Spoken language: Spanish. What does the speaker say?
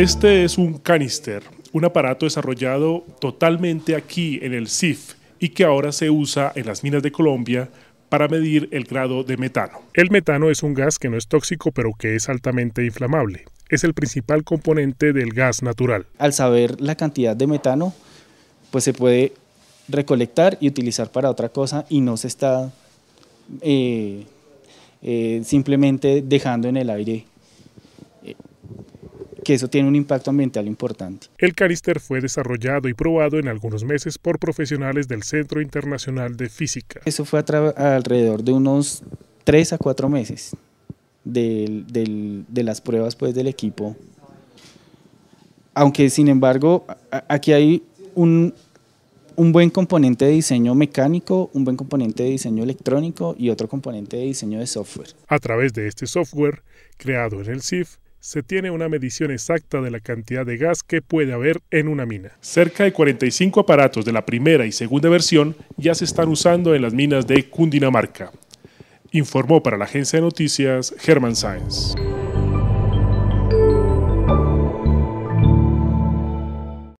Este es un canister, un aparato desarrollado totalmente aquí en el CIF y que ahora se usa en las minas de Colombia para medir el grado de metano. El metano es un gas que no es tóxico pero que es altamente inflamable. Es el principal componente del gas natural. Al saber la cantidad de metano, pues se puede recolectar y utilizar para otra cosa y no se está eh, eh, simplemente dejando en el aire eso tiene un impacto ambiental importante. El canister fue desarrollado y probado en algunos meses por profesionales del Centro Internacional de Física. Eso fue alrededor de unos tres a cuatro meses de, las pruebas pues, del equipo. Aunque sin embargo, aquí hay un buen componente de diseño mecánico, un buen componente de diseño electrónico y otro componente de diseño de software. A través de este software, creado en el CIF, se tiene una medición exacta de la cantidad de gas que puede haber en una mina. Cerca de 45 aparatos de la primera y segunda versión ya se están usando en las minas de Cundinamarca, informó para la agencia de noticias German Science.